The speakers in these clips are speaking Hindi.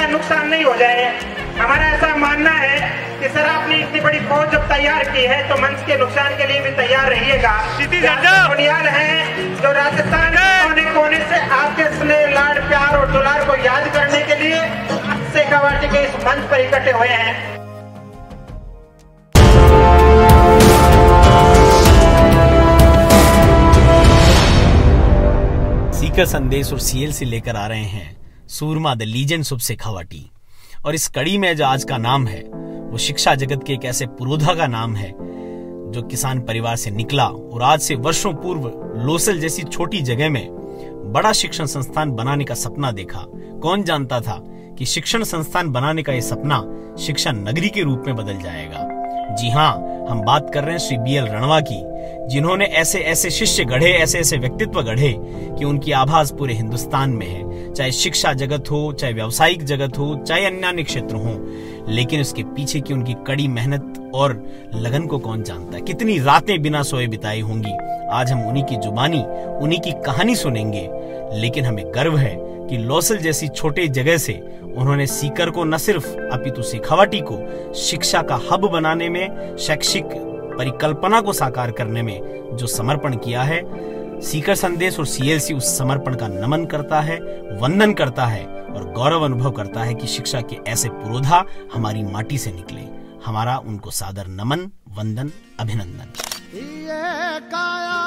ज्यादा नुकसान नहीं हो जाए हमारा ऐसा मानना है कि सर आपने इतनी बड़ी फौज जब तैयार की है तो मंच के नुकसान के लिए भी तैयार रहिएगा बुनियाद है जो राजस्थान कोने कोने से आपके स्नेह लाड प्यार और दुलार को याद करने के लिए शेखावाटी के इस मंच पर इकट्ठे हुए हैं सीकर संदेश और सीएल से लेकर आ रहे हैं Soorma the legends of Shekhawati और इस कड़ी में जो आज का नाम है वो शिक्षा जगत के एक ऐसे पुरोधा का नाम है जो किसान परिवार से निकला और आज से वर्षों पूर्व लोसल जैसी छोटी जगह में बड़ा शिक्षण संस्थान बनाने का सपना देखा कौन जानता था कि शिक्षण संस्थान बनाने का यह सपना शिक्षा नगरी के रूप में बदल जाएगा जी हाँ हम बात कर रहे हैं श्री बी एल रणवा की जिन्होंने ऐसे ऐसे शिष्य गढ़े ऐसे ऐसे व्यक्तित्व गढ़े कि उनकी आभास पूरे हिंदुस्तान में है चाहे शिक्षा जगत हो चाहे व्यवसायिक जगत हो चाहे अन्य क्षेत्र हो लेकिन उसके पीछे की उनकी कड़ी मेहनत और लगन को कौन जानता है कितनी रातें बिना सोए बिताई होंगी आज हम उन्हीं की जुबानी उन्हीं की कहानी सुनेंगे लेकिन हमें गर्व है कि लोसल जैसी छोटे जगह से उन्होंने सीकर को न सिर्फ अपितु सिखावटी को शिक्षा का हब बनाने में शैक्षिक परिकल्पना को साकार करने में जो समर्पण किया है सीकर संदेश और सीएलसी उस समर्पण का नमन करता है वंदन करता है और गौरव अनुभव करता है कि शिक्षा के ऐसे पुरोधा हमारी माटी से निकले हमारा उनको सादर नमन वंदन अभिनंदन ये काया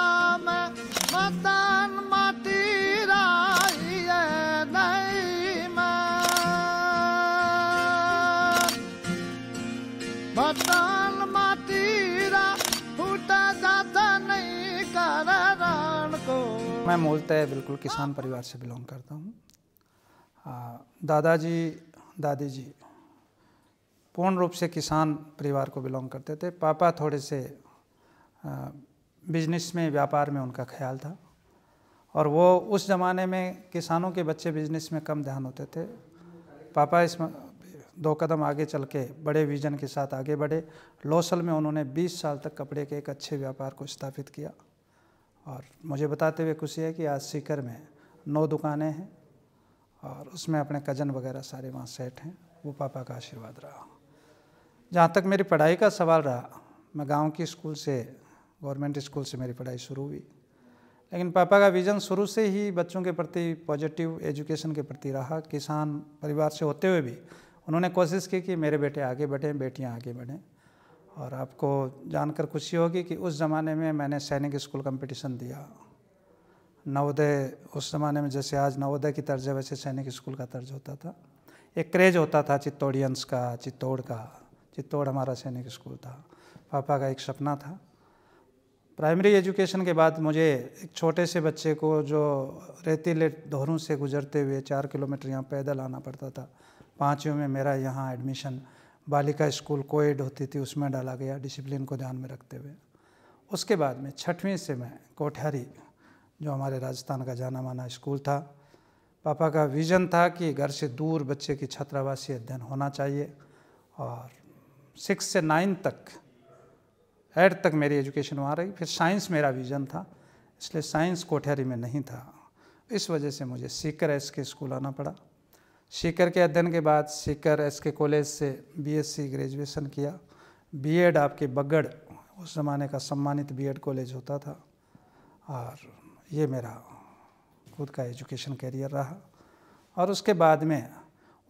मैं मूलतः बिल्कुल किसान परिवार से बिलोंग करता हूँ दादाजी दादी जी पूर्ण रूप से किसान परिवार को बिलोंग करते थे पापा थोड़े से बिजनेस में व्यापार में उनका ख्याल था और वो उस ज़माने में किसानों के बच्चे बिजनेस में कम ध्यान होते थे पापा इस दो कदम आगे चल के बड़े विजन के साथ आगे बढ़े लोसल में उन्होंने 20 साल तक कपड़े के एक अच्छे व्यापार को स्थापित किया और मुझे बताते हुए खुशी है कि आज सीकर में नौ दुकानें हैं और उसमें अपने कज़न वगैरह सारे वहाँ सेट हैं वो पापा का आशीर्वाद रहा जहाँ तक मेरी पढ़ाई का सवाल रहा मैं गांव की स्कूल से गवर्नमेंट स्कूल से मेरी पढ़ाई शुरू हुई लेकिन पापा का विज़न शुरू से ही बच्चों के प्रति पॉजिटिव एजुकेशन के प्रति रहा किसान परिवार से होते हुए भी उन्होंने कोशिश की कि मेरे बेटे आगे बढ़ें बेटियाँ आगे बढ़ें और आपको जानकर खुशी होगी कि उस ज़माने में मैंने सैनिक स्कूल कंपटीशन दिया नवोदय उस ज़माने में जैसे आज नवोदय की तर्ज है वैसे सैनिक स्कूल का तर्ज होता था एक क्रेज होता था चित्तौड़ियंस का चित्तौड़ का चित्तौड़ हमारा सैनिक स्कूल था पापा का एक सपना था प्राइमरी एजुकेशन के बाद मुझे एक छोटे से बच्चे को जो रेतीले धोरों से गुजरते हुए चार किलोमीटर यहाँ पैदल आना पड़ता था पाँचवें में मेरा यहाँ एडमिशन बालिका स्कूल कोएड होती थी उसमें डाला गया डिसिप्लिन को ध्यान में रखते हुए उसके बाद में छठवीं से मैं कोठारी जो हमारे राजस्थान का जाना माना स्कूल था पापा का विज़न था कि घर से दूर बच्चे की छात्रावासी अध्ययन होना चाहिए और सिक्स से नाइन्थ तक एट तक मेरी एजुकेशन वहाँ रही फिर साइंस मेरा विज़न था इसलिए साइंस कोठहरी में नहीं था इस वजह से मुझे सीकर एस के स्कूल आना पड़ा शिकर के अध्ययन के बाद शिकर एस के कॉलेज से बीएससी ग्रेजुएशन किया बीएड आपके बगड़ उस ज़माने का सम्मानित बीएड कॉलेज होता था और ये मेरा खुद का एजुकेशन करियर रहा और उसके बाद में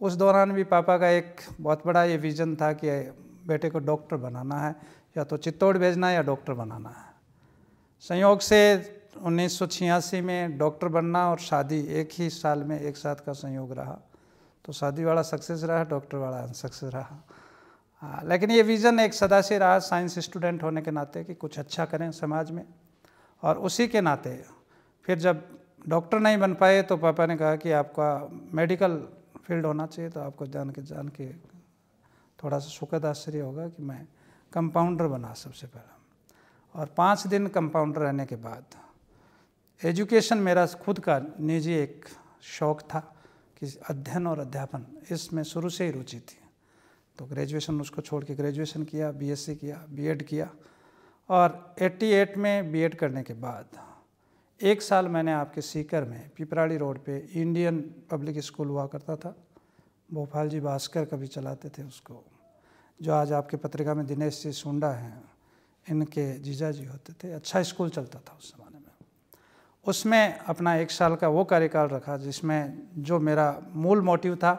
उस दौरान भी पापा का एक बहुत बड़ा ये विज़न था कि बेटे को डॉक्टर बनाना है या तो चित्तौड़ भेजना है या डॉक्टर बनाना है संयोग से उन्नीस में डॉक्टर बनना और शादी एक ही साल में एक साथ का संयोग रहा तो शादी वाला सक्सेस रहा डॉक्टर वाला अनसक्सेस रहा आ, लेकिन ये विज़न एक सदा से रहा साइंस स्टूडेंट होने के नाते कि कुछ अच्छा करें समाज में और उसी के नाते फिर जब डॉक्टर नहीं बन पाए तो पापा ने कहा कि आपका मेडिकल फील्ड होना चाहिए तो आपको जान के जान के थोड़ा सा सुखद आश्चर्य होगा कि मैं कंपाउंडर बना सबसे पहला और पाँच दिन कंपाउंडर रहने के बाद एजुकेशन मेरा खुद का निजी एक शौक़ था कि अध्ययन और अध्यापन इसमें शुरू से ही रुचि थी तो ग्रेजुएशन उसको छोड़ के ग्रेजुएशन किया बीएससी किया बीएड किया और 88 में बीएड करने के बाद एक साल मैंने आपके सीकर में पिपराड़ी रोड पे इंडियन पब्लिक स्कूल हुआ करता था भोपाल जी भास्कर कभी चलाते थे उसको जो आज आपके पत्रिका में दिनेश जी सुंडा हैं इनके जीजा जी होते थे अच्छा स्कूल चलता था उस समय उसमें अपना एक साल का वो कार्यकाल रखा जिसमें जो मेरा मूल मोटिव था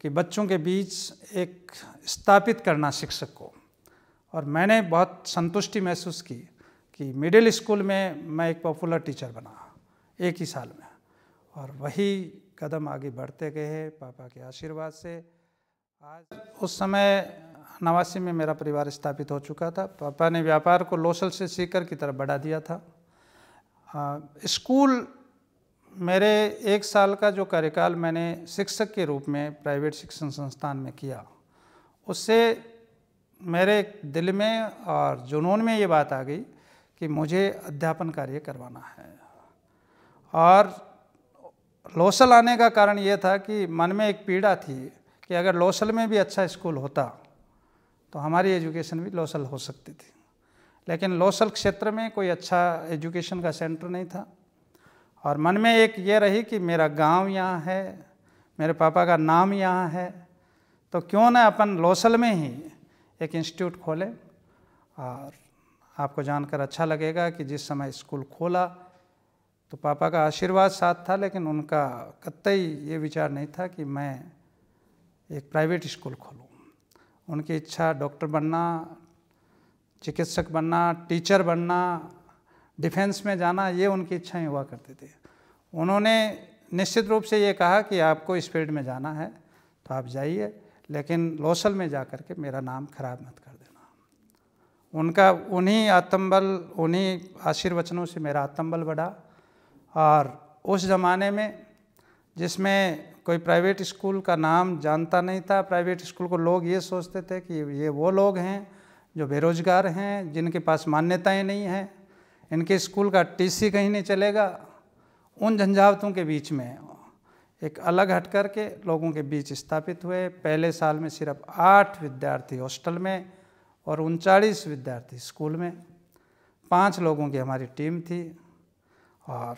कि बच्चों के बीच एक स्थापित करना शिक्षक को और मैंने बहुत संतुष्टि महसूस की कि मिडिल स्कूल में मैं एक पॉपुलर टीचर बना एक ही साल में और वही कदम आगे बढ़ते गए हैं पापा के आशीर्वाद से आज उस समय नवासी में मेरा परिवार स्थापित हो चुका था पापा ने व्यापार को लोसल से सीकर की तरफ बढ़ा दिया था हाँ, स्कूल मेरे एक साल का जो कार्यकाल मैंने शिक्षक के रूप में प्राइवेट शिक्षण संस्थान में किया उससे मेरे दिल में और जुनून में ये बात आ गई कि मुझे अध्यापन कार्य करवाना है और लोसल आने का कारण ये था कि मन में एक पीड़ा थी कि अगर लोसल में भी अच्छा स्कूल होता तो हमारी एजुकेशन भी लोसल हो सकती थी लेकिन लोसल क्षेत्र में कोई अच्छा एजुकेशन का सेंटर नहीं था और मन में एक ये रही कि मेरा गांव यहाँ है मेरे पापा का नाम यहाँ है तो क्यों ना अपन लोसल में ही एक इंस्टीट्यूट खोलें और आपको जानकर अच्छा लगेगा कि जिस समय स्कूल खोला तो पापा का आशीर्वाद साथ था लेकिन उनका कतई ये विचार नहीं था कि मैं एक प्राइवेट स्कूल खोलूँ उनकी इच्छा डॉक्टर बनना चिकित्सक बनना टीचर बनना डिफेंस में जाना ये उनकी इच्छाएं हुआ करती थी उन्होंने निश्चित रूप से ये कहा कि आपको इस फील्ड में जाना है तो आप जाइए लेकिन लोसल में जा कर के मेरा नाम खराब मत कर देना उनका उन्हीं आत्मबल उन्हीं आशीर्वचनों से मेरा आत्मबल बढ़ा और उस ज़माने में जिसमें कोई प्राइवेट स्कूल का नाम जानता नहीं था प्राइवेट स्कूल को लोग ये सोचते थे कि ये वो लोग हैं जो बेरोज़गार हैं जिनके पास मान्यताएं नहीं हैं इनके स्कूल का टीसी कहीं नहीं चलेगा उन झंझावतों के बीच में एक अलग हट कर के लोगों के बीच स्थापित हुए पहले साल में सिर्फ आठ विद्यार्थी हॉस्टल में और उनचालीस विद्यार्थी स्कूल में पांच लोगों की हमारी टीम थी और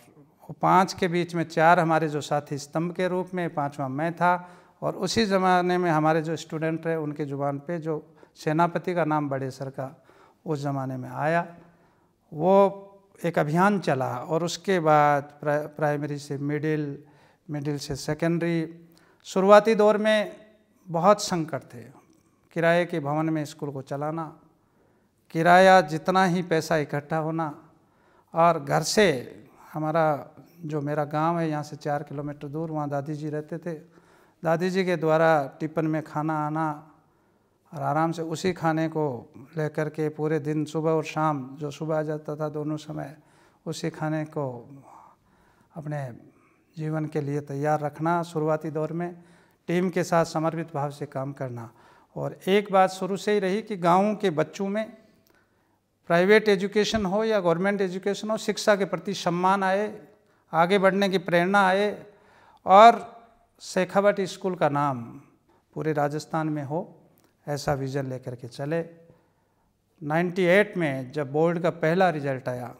वो पाँच के बीच में चार हमारे जो साथी स्तंभ के रूप में पाँचवा मैं था और उसी ज़माने में हमारे जो स्टूडेंट रहे उनके ज़ुबान पे जो सेनापति का नाम बड़ेसर का उस ज़माने में आया वो एक अभियान चला और उसके बाद प्राइमरी से मिडिल मिडिल से सेकेंडरी शुरुआती दौर में बहुत संकट थे किराए के भवन में स्कूल को चलाना किराया जितना ही पैसा इकट्ठा होना और घर से हमारा जो मेरा गांव है यहाँ से चार किलोमीटर दूर वहाँ दादी जी रहते थे दादी जी के द्वारा टिफिन में खाना आना और आराम से उसी खाने को लेकर के पूरे दिन सुबह और शाम जो सुबह आ जाता था दोनों समय उसी खाने को अपने जीवन के लिए तैयार रखना शुरुआती दौर में टीम के साथ समर्पित भाव से काम करना और एक बात शुरू से ही रही कि गाँव के बच्चों में प्राइवेट एजुकेशन हो या गवर्नमेंट एजुकेशन हो शिक्षा के प्रति सम्मान आए आगे बढ़ने की प्रेरणा आए और शेखावट स्कूल का नाम पूरे राजस्थान में हो ऐसा विज़न लेकर के चले 98 में जब बोर्ड का पहला रिजल्ट आया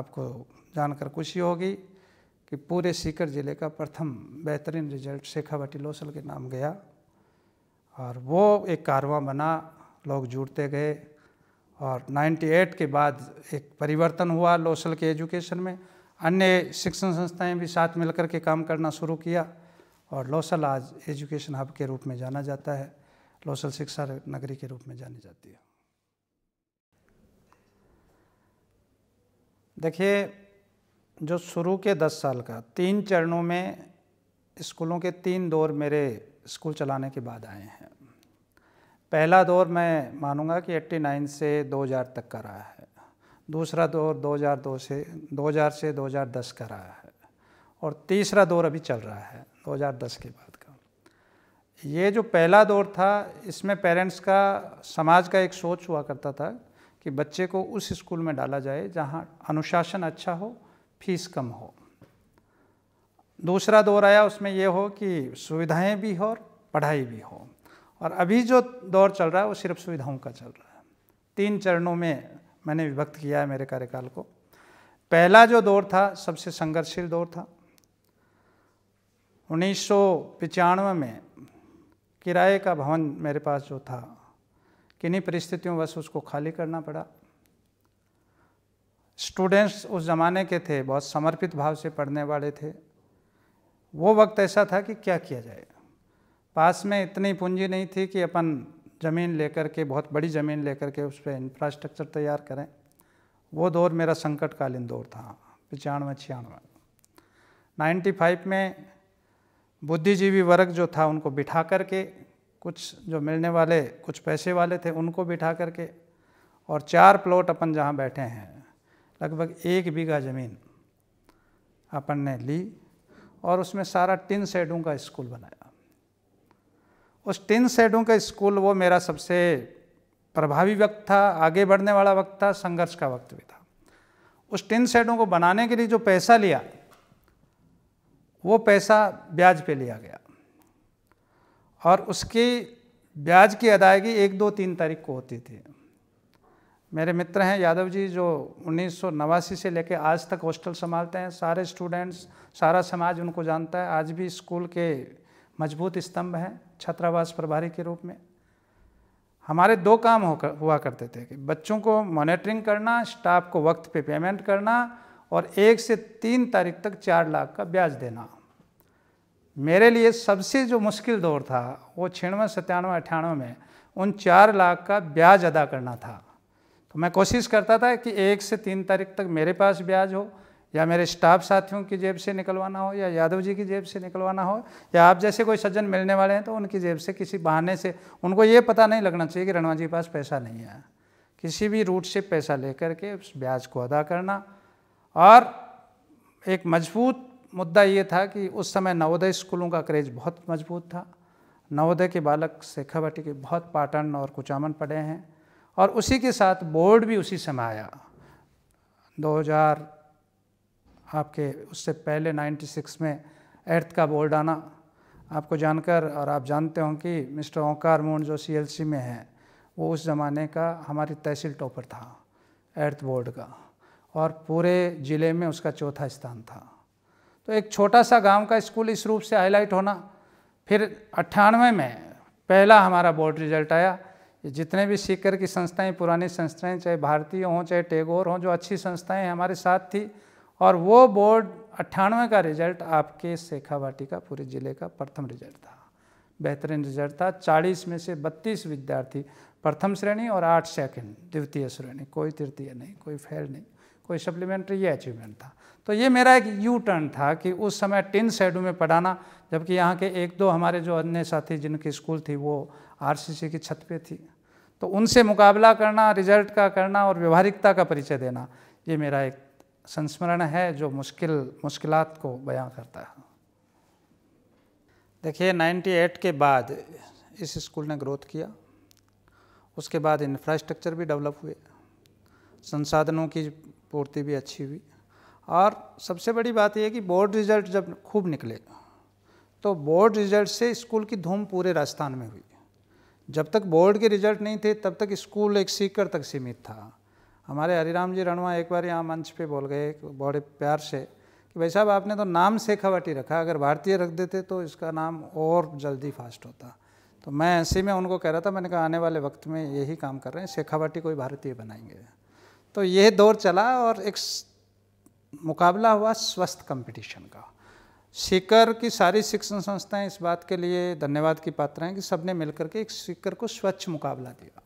आपको जानकर खुशी होगी कि पूरे सीकर ज़िले का प्रथम बेहतरीन रिजल्ट शेखावटी लोसल के नाम गया और वो एक कारवा बना लोग जुड़ते गए और 98 के बाद एक परिवर्तन हुआ लोसल के एजुकेशन में अन्य शिक्षण संस्थाएं भी साथ मिलकर के काम करना शुरू किया और लोसल आज एजुकेशन हब के रूप में जाना जाता है कौशल शिक्षा नगरी के रूप में जानी जाती है देखिए जो शुरू के दस साल का तीन चरणों में स्कूलों के तीन दौर मेरे स्कूल चलाने के बाद आए हैं पहला दौर मैं मानूंगा कि 89 से 2000 तक का रहा है दूसरा दौर 2002 से 2000 से 2010 का रहा है और तीसरा दौर अभी चल रहा है 2010 के बाद ये जो पहला दौर था इसमें पेरेंट्स का समाज का एक सोच हुआ करता था कि बच्चे को उस स्कूल में डाला जाए जहाँ अनुशासन अच्छा हो फीस कम हो दूसरा दौर आया उसमें यह हो कि सुविधाएं भी हो और पढ़ाई भी हो और अभी जो दौर चल रहा है वो सिर्फ सुविधाओं का चल रहा है तीन चरणों में मैंने विभक्त किया है मेरे कार्यकाल को पहला जो दौर था सबसे संघर्षशील दौर था उन्नीस में किराए का भवन मेरे पास जो था किन्हीं परिस्थितियों बस उसको खाली करना पड़ा स्टूडेंट्स उस ज़माने के थे बहुत समर्पित भाव से पढ़ने वाले थे वो वक्त ऐसा था कि क्या किया जाए पास में इतनी पूंजी नहीं थी कि अपन ज़मीन लेकर के बहुत बड़ी ज़मीन लेकर के उस पर इंफ्रास्ट्रक्चर तैयार करें वो दौर मेरा संकटकालीन दौर था पचानवे छियानवे नाइन्टी फाइव में बुद्धिजीवी वर्ग जो था उनको बिठा करके कुछ जो मिलने वाले कुछ पैसे वाले थे उनको बिठा करके और चार प्लॉट अपन जहाँ बैठे हैं लगभग एक बीघा ज़मीन अपन ने ली और उसमें सारा टिन सेडों का स्कूल बनाया उस टिन सेडों का स्कूल वो मेरा सबसे प्रभावी वक्त था आगे बढ़ने वाला वक्त था संघर्ष का वक्त भी था उस टिन सेडों को बनाने के लिए जो पैसा लिया वो पैसा ब्याज पे लिया गया और उसकी ब्याज की अदायगी एक दो तीन तारीख को होती थी मेरे मित्र हैं यादव जी जो उन्नीस से लेकर आज तक हॉस्टल संभालते हैं सारे स्टूडेंट्स सारा समाज उनको जानता है आज भी स्कूल के मजबूत स्तंभ हैं छात्रावास प्रभारी के रूप में हमारे दो काम होकर हुआ करते थे कि बच्चों को मॉनिटरिंग करना स्टाफ को वक्त पे पेमेंट करना और एक से तीन तारीख तक चार लाख का ब्याज देना मेरे लिए सबसे जो मुश्किल दौर था वो छियानवे सत्तानवे अठानवे में उन चार लाख का ब्याज अदा करना था तो मैं कोशिश करता था कि एक से तीन तारीख तक मेरे पास ब्याज हो या मेरे स्टाफ साथियों की जेब से निकलवाना हो या यादव जी की जेब से निकलवाना हो या आप जैसे कोई सज्जन मिलने वाले हैं तो उनकी जेब से किसी बहाने से उनको ये पता नहीं लगना चाहिए कि रणवा जी के पास पैसा नहीं है किसी भी रूट से पैसा लेकर के उस ब्याज को अदा करना और एक मजबूत मुद्दा ये था कि उस समय नवोदय स्कूलों का क्रेज बहुत मजबूत था नवोदय के बालक शेखावटी के बहुत पाटन और कुचामन पढ़े हैं और उसी के साथ बोर्ड भी उसी समय आया 2000 आपके उससे पहले 96 में एर्थ का बोर्ड आना आपको जानकर और आप जानते हों कि मिस्टर ओंकार मोहन जो सीएलसी में है वो उस ज़माने का हमारी तहसील टॉपर था एर्थ बोर्ड का और पूरे ज़िले में उसका चौथा स्थान था तो एक छोटा सा गांव का स्कूल इस रूप से हाईलाइट होना फिर अट्ठानवे में पहला हमारा बोर्ड रिजल्ट आया जितने भी सीकर की संस्थाएं पुरानी संस्थाएं चाहे भारतीय हों चाहे टेगोर हों जो अच्छी संस्थाएं हमारे साथ थी और वो बोर्ड अट्ठानवे का रिजल्ट आपके शेखावाटी का पूरे ज़िले का प्रथम रिजल्ट था बेहतरीन रिजल्ट था चालीस में से बत्तीस विद्यार्थी प्रथम श्रेणी और आठ सेकंड द्वितीय श्रेणी कोई तृतीय नहीं कोई फेल नहीं कोई सप्लीमेंट्री ये अचीवमेंट था तो ये मेरा एक यू टर्न था कि उस समय टिन शेडू में पढ़ाना जबकि यहाँ के एक दो हमारे जो अन्य साथी जिनकी स्कूल थी वो आर की छत पे थी तो उनसे मुकाबला करना रिजल्ट का करना और व्यवहारिकता का परिचय देना ये मेरा एक संस्मरण है जो मुश्किल मुश्किलात को बयां करता है देखिए 98 के बाद इस स्कूल ने ग्रोथ किया उसके बाद इंफ्रास्ट्रक्चर भी डेवलप हुए संसाधनों की पूर्ति भी अच्छी हुई और सबसे बड़ी बात यह कि बोर्ड रिजल्ट जब खूब निकले तो बोर्ड रिजल्ट से स्कूल की धूम पूरे राजस्थान में हुई जब तक बोर्ड के रिजल्ट नहीं थे तब तक स्कूल एक सीकर तक सीमित था हमारे हरिराम जी रणवा एक बार यहाँ मंच पे बोल गए बड़े प्यार से कि भाई साहब आपने तो नाम शेखावाटी रखा अगर भारतीय रख देते तो इसका नाम और जल्दी फास्ट होता तो मैं ऐसे में उनको कह रहा था मैंने कहा आने वाले वक्त में यही काम कर रहे हैं शेखावाटी कोई भारतीय बनाएंगे तो यह दौर चला और एक मुकाबला हुआ स्वस्थ कंपटीशन का सीकर की सारी शिक्षण संस्थाएं इस बात के लिए धन्यवाद की पात्र हैं कि सबने मिलकर के एक सीकर को स्वच्छ मुकाबला दिया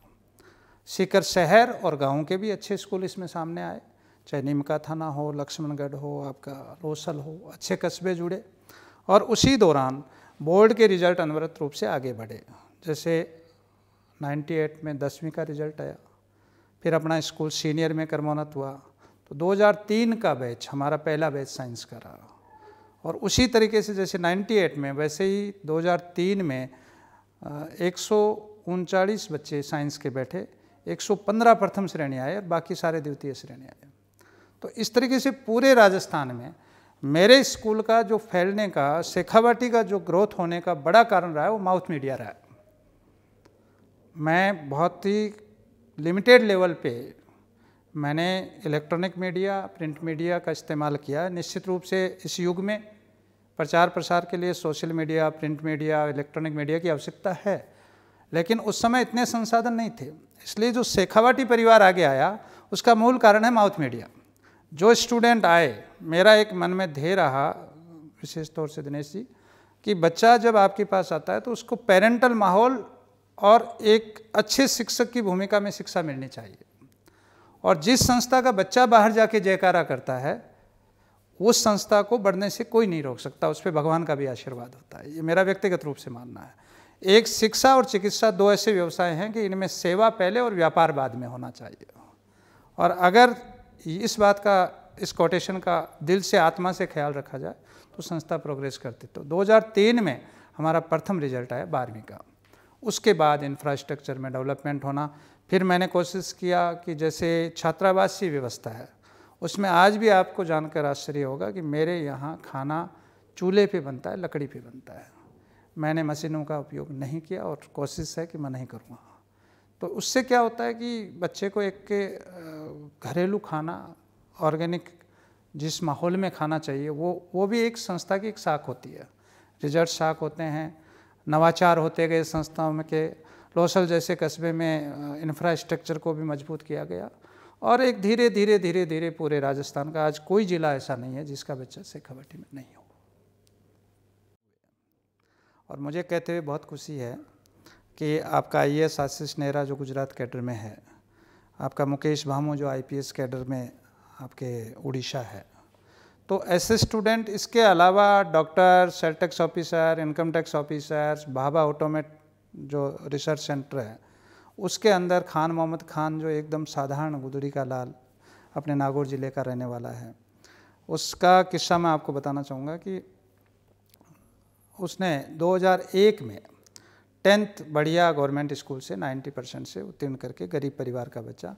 सीकर शहर और गाँव के भी अच्छे स्कूल इसमें सामने आए चाहे नीमका थाना हो लक्ष्मणगढ़ हो आपका रोसल हो अच्छे कस्बे जुड़े और उसी दौरान बोर्ड के रिजल्ट अनवरत रूप से आगे बढ़े जैसे 98 में दसवीं का रिजल्ट आया फिर अपना स्कूल सीनियर में कर्मोन्नत हुआ तो 2003 का बैच हमारा पहला बैच साइंस का रहा और उसी तरीके से जैसे 98 में वैसे ही 2003 में एक बच्चे साइंस के बैठे 115 प्रथम श्रेणी आए और बाकी सारे द्वितीय श्रेणी आए तो इस तरीके से पूरे राजस्थान में मेरे स्कूल का जो फैलने का शेखावाटी का जो ग्रोथ होने का बड़ा कारण रहा है वो माउथ मीडिया रहा है मैं बहुत ही लिमिटेड लेवल पे मैंने इलेक्ट्रॉनिक मीडिया प्रिंट मीडिया का इस्तेमाल किया निश्चित रूप से इस युग में प्रचार प्रसार के लिए social media print media electronic media की आवश्यकता है लेकिन उस समय इतने संसाधन नहीं थे इसलिए जो शेखावाटी परिवार आगे आया उसका मूल कारण है माउथ मीडिया जो स्टूडेंट आए मेरा एक मन में ध्येय रहा विशेष तौर से दिनेश जी कि बच्चा जब आपके पास आता है तो उसको पेरेंटल माहौल और एक अच्छे शिक्षक की भूमिका में शिक्षा मिलनी चाहिए और जिस संस्था का बच्चा बाहर जाके जयकारा करता है उस संस्था को बढ़ने से कोई नहीं रोक सकता उस पर भगवान का भी आशीर्वाद होता है ये मेरा व्यक्तिगत रूप से मानना है एक शिक्षा और चिकित्सा दो ऐसे व्यवसाय हैं कि इनमें सेवा पहले और व्यापार बाद में होना चाहिए और अगर इस बात का इस कोटेशन का दिल से आत्मा से ख्याल रखा जाए तो संस्था प्रोग्रेस करती तो 2003 में हमारा प्रथम रिजल्ट आया बारहवीं का उसके बाद इंफ्रास्ट्रक्चर में डेवलपमेंट होना फिर मैंने कोशिश किया कि जैसे छात्रावासी व्यवस्था है उसमें आज भी आपको जानकर आश्चर्य होगा कि मेरे यहाँ खाना चूल्हे पे बनता है लकड़ी पे बनता है मैंने मशीनों का उपयोग नहीं किया और कोशिश है कि मैं नहीं करूँगा तो उससे क्या होता है कि बच्चे को एक के घरेलू खाना ऑर्गेनिक जिस माहौल में खाना चाहिए वो वो भी एक संस्था की एक साख होती है रिजर्ट साख होते हैं नवाचार होते गए संस्थाओं के लोसल जैसे कस्बे में इंफ्रास्ट्रक्चर को भी मजबूत किया गया और एक धीरे धीरे धीरे धीरे पूरे राजस्थान का आज कोई ज़िला ऐसा नहीं है जिसका बच्चा से कबड्डी में नहीं हो और मुझे कहते हुए बहुत खुशी है कि आपका आई एस आशीष नेहरा जो गुजरात कैडर में है आपका मुकेश भामू जो आई पी एस कैडर में आपके उड़ीसा है तो ऐसे स्टूडेंट इसके अलावा doctor sale tax officer income tax officers Bhabha atomic जो रिसर्च सेंटर है उसके अंदर खान मोहम्मद खान जो एकदम साधारण गुदड़ी का लाल अपने नागौर ज़िले का रहने वाला है उसका किस्सा मैं आपको बताना चाहूँगा कि उसने 2001 में टेंथ बढ़िया गवर्नमेंट स्कूल से 90 परसेंट से उत्तीर्ण करके गरीब परिवार का बच्चा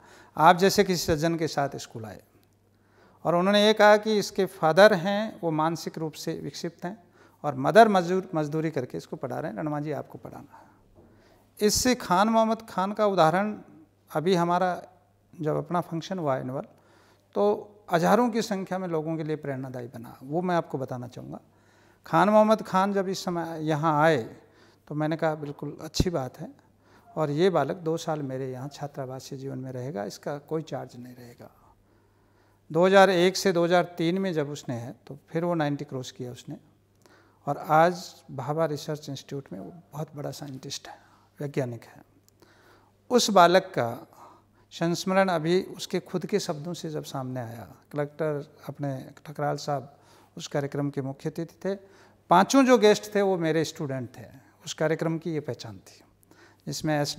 आप जैसे किसी सज्जन के साथ स्कूल आए और उन्होंने ये कहा कि इसके फादर हैं वो मानसिक रूप से विकसित हैं और मदर मजदूर मजदूरी करके इसको पढ़ा रहे हैं रणमा जी आपको पढ़ाना है इससे खान मोहम्मद खान का उदाहरण अभी हमारा जब अपना फंक्शन हुआ एनअल तो हजारों की संख्या में लोगों के लिए प्रेरणादायी बना वो मैं आपको बताना चाहूँगा खान मोहम्मद खान जब इस समय यहाँ आए तो मैंने कहा बिल्कुल अच्छी बात है और ये बालक दो साल मेरे यहाँ छात्रावासीय जीवन में रहेगा इसका कोई चार्ज नहीं रहेगा 2001 से 2003 में जब उसने है तो फिर वो 90 क्रॉस किया उसने और आज भाभा रिसर्च इंस्टीट्यूट में वो बहुत बड़ा साइंटिस्ट है वैज्ञानिक है उस बालक का संस्मरण अभी उसके खुद के शब्दों से जब सामने आया कलेक्टर अपने ठकराल साहब उस कार्यक्रम के मुख्य अतिथि थे पांचों जो गेस्ट थे वो मेरे स्टूडेंट थे उस कार्यक्रम की ये पहचान थी जिसमें एस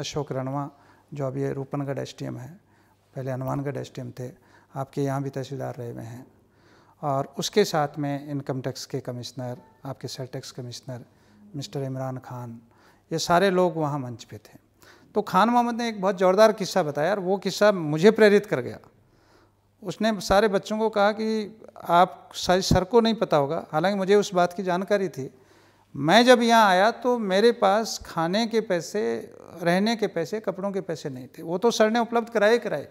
अशोक रणवा जो अभी रूपनगढ़ एस है पहले हनुमानगढ़ एस थे आपके यहाँ भी तहसीलदार रहे हुए हैं और उसके साथ में इनकम टैक्स के कमिश्नर आपके sale tax commissioner mister Imran Khan ये सारे लोग वहाँ मंच पे थे तो खान मोहम्मद ने एक बहुत ज़ोरदार किस्सा बताया और वो किस्सा मुझे प्रेरित कर गया उसने सारे बच्चों को कहा कि आप सर को नहीं पता होगा हालांकि मुझे उस बात की जानकारी थी मैं जब यहाँ आया तो मेरे पास खाने के पैसे रहने के पैसे कपड़ों के पैसे नहीं थे वो तो सर ने उपलब्ध कराए कराए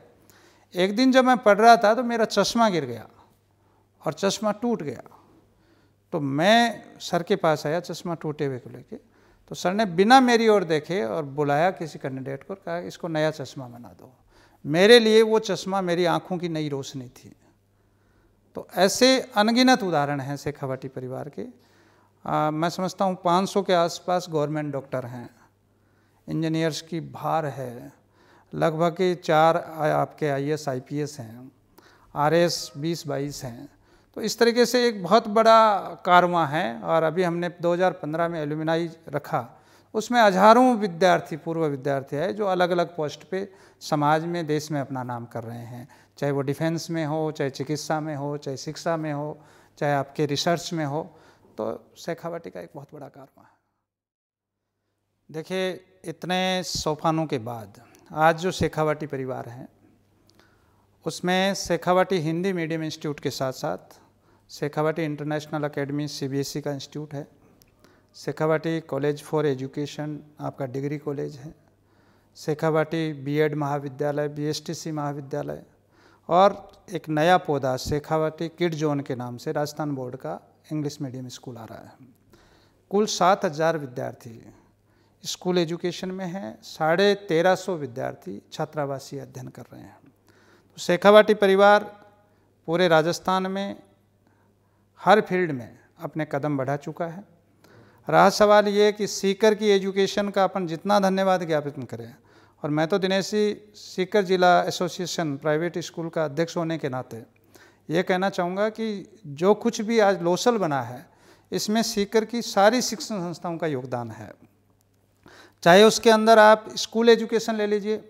एक दिन जब मैं पढ़ रहा था तो मेरा चश्मा गिर गया और चश्मा टूट गया तो मैं सर के पास आया चश्मा टूटे हुए को लेके तो सर ने बिना मेरी ओर देखे और बुलाया किसी कैंडिडेट को कहा इसको नया चश्मा बना दो मेरे लिए वो चश्मा मेरी आँखों की नई रोशनी थी तो ऐसे अनगिनत उदाहरण हैं शेखावटी परिवार के आ, मैं समझता हूँ 500 के आसपास गवर्नमेंट डॉक्टर हैं इंजीनियर्स की भार है लगभग ही चार आपके I S I P S हैं आर एस बीस बाईस हैं तो इस तरीके से एक बहुत बड़ा कारवा है और अभी हमने 2015 में एलुमिनाई रखा उसमें हजारों विद्यार्थी पूर्व विद्यार्थी आए जो अलग अलग पोस्ट पे समाज में देश में अपना नाम कर रहे हैं चाहे वो डिफेंस में हो चाहे चिकित्सा में हो चाहे शिक्षा में हो चाहे आपके रिसर्च में हो तो शेखावटी का एक बहुत बड़ा कारवा है देखिए इतने सोफानों के बाद आज जो शेखावाटी परिवार है उसमें शेखावाटी हिंदी मीडियम इंस्टीट्यूट के साथ साथ शेखावाटी इंटरनेशनल अकेडमी सी का इंस्टीट्यूट है शेखावाटी कॉलेज फॉर एजुकेशन आपका डिग्री कॉलेज है शेखावाटी बीएड महाविद्यालय बीएसटीसी महाविद्यालय और एक नया पौधा शेखावाटी किड जोन के नाम से राजस्थान बोर्ड का इंग्लिश मीडियम स्कूल आ रहा है कुल सात हज़ार विद्यार्थी स्कूल एजुकेशन में हैं साढ़े तेरह सौ विद्यार्थी छात्रावासी अध्ययन कर रहे हैं तो शेखावाटी परिवार पूरे राजस्थान में हर फील्ड में अपने कदम बढ़ा चुका है रहा सवाल ये कि सीकर की एजुकेशन का अपन जितना धन्यवाद ज्ञापन करें और मैं तो दिनेश जी सीकर जिला एसोसिएशन प्राइवेट स्कूल का अध्यक्ष होने के नाते ये कहना चाहूँगा कि जो कुछ भी आज लोसल बना है इसमें सीकर की सारी शिक्षण संस्थाओं का योगदान है चाहे उसके अंदर आप स्कूल एजुकेशन ले लीजिए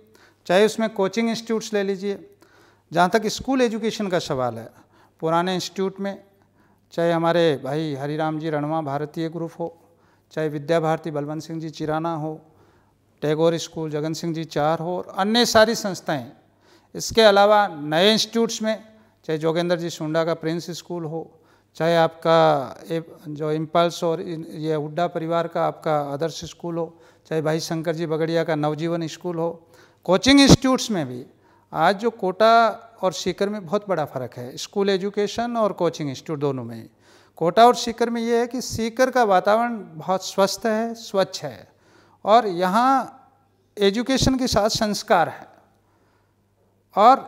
चाहे उसमें कोचिंग इंस्टीट्यूट्स ले लीजिए जहाँ तक स्कूल एजुकेशन का सवाल है पुराने इंस्टीट्यूट में चाहे हमारे भाई हरिराम जी रणवा भारतीय ग्रुप हो चाहे विद्या भारती बलवंत सिंह जी चिराना हो टैगोर स्कूल जगन सिंह जी चार हो और अन्य सारी संस्थाएं इसके अलावा नए इंस्टीट्यूट्स में चाहे जोगेंद्र जी सुंडा का प्रिंस स्कूल हो चाहे आपका जो इम्पल्स और ये हुड्डा परिवार का आपका आदर्श स्कूल हो चाहे भाई शंकर जी बगड़िया का नवजीवन स्कूल हो कोचिंग इंस्टीट्यूट्स में भी आज जो कोटा और सीकर में बहुत बड़ा फ़र्क है स्कूल एजुकेशन और कोचिंग इंस्टीट्यूट दोनों में कोटा और सीकर में ये है कि सीकर का वातावरण बहुत स्वस्थ है स्वच्छ है और यहाँ एजुकेशन के साथ संस्कार है और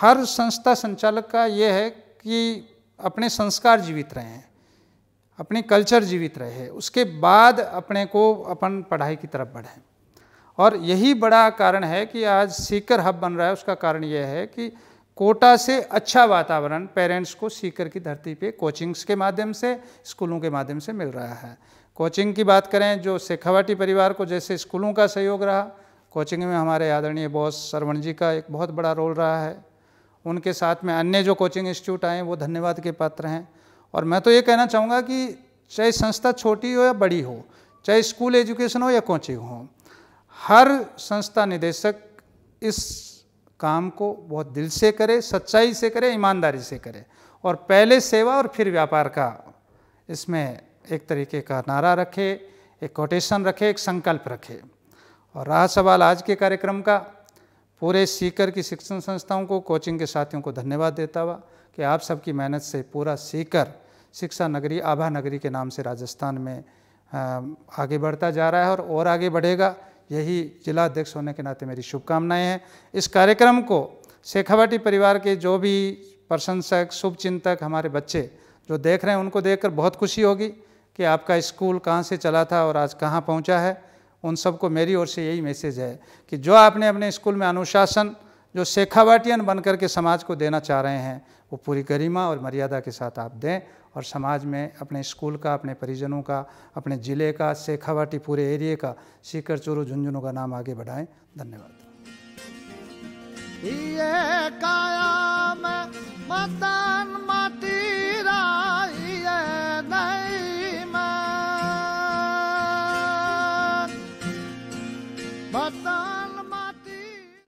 हर संस्था संचालक का ये है कि अपने संस्कार जीवित रहें अपने कल्चर जीवित रहे उसके बाद अपने को अपन पढ़ाई की तरफ बढ़ें और यही बड़ा कारण है कि आज सीकर हब बन रहा है उसका कारण यह है कि कोटा से अच्छा वातावरण पेरेंट्स को सीकर की धरती पे कोचिंग्स के माध्यम से स्कूलों के माध्यम से मिल रहा है कोचिंग की बात करें जो शेखावाटी परिवार को जैसे स्कूलों का सहयोग रहा कोचिंग में हमारे आदरणीय बॉस सरवण जी का एक बहुत बड़ा रोल रहा है उनके साथ में अन्य जो कोचिंग इंस्टीट्यूट आए वो धन्यवाद के पात्र हैं और मैं तो ये कहना चाहूँगा कि चाहे संस्था छोटी हो या बड़ी हो चाहे स्कूल एजुकेशन हो या कोचिंग हो हर संस्था निदेशक इस काम को बहुत दिल से करे सच्चाई से करे ईमानदारी से करे और पहले सेवा और फिर व्यापार का इसमें एक तरीके का नारा रखे एक कोटेशन रखे एक संकल्प रखे और रहा सवाल आज के कार्यक्रम का पूरे सीकर की शिक्षण संस्थाओं को कोचिंग के साथियों को धन्यवाद देता हुआ कि आप सबकी मेहनत से पूरा सीकर शिक्षा नगरी आभा नगरी के नाम से राजस्थान में आगे बढ़ता जा रहा है और और आगे बढ़ेगा यही जिला अध्यक्ष होने के नाते मेरी शुभकामनाएं हैं इस कार्यक्रम को शेखावाटी परिवार के जो भी प्रशंसक शुभचिंतक हमारे बच्चे जो देख रहे हैं उनको देख बहुत खुशी होगी कि आपका स्कूल कहाँ से चला था और आज कहाँ पहुँचा है उन सबको मेरी ओर से यही मैसेज है कि जो आपने अपने स्कूल में अनुशासन जो शेखावाटियन बनकर के समाज को देना चाह रहे हैं वो पूरी गरिमा और मर्यादा के साथ आप दें और समाज में अपने स्कूल का अपने परिजनों का अपने ज़िले का शेखावाटी पूरे एरिए का सीकर चोरू झुंझुनू का नाम आगे बढ़ाएं धन्यवाद ये काया मैं मदान माटी राई नहीं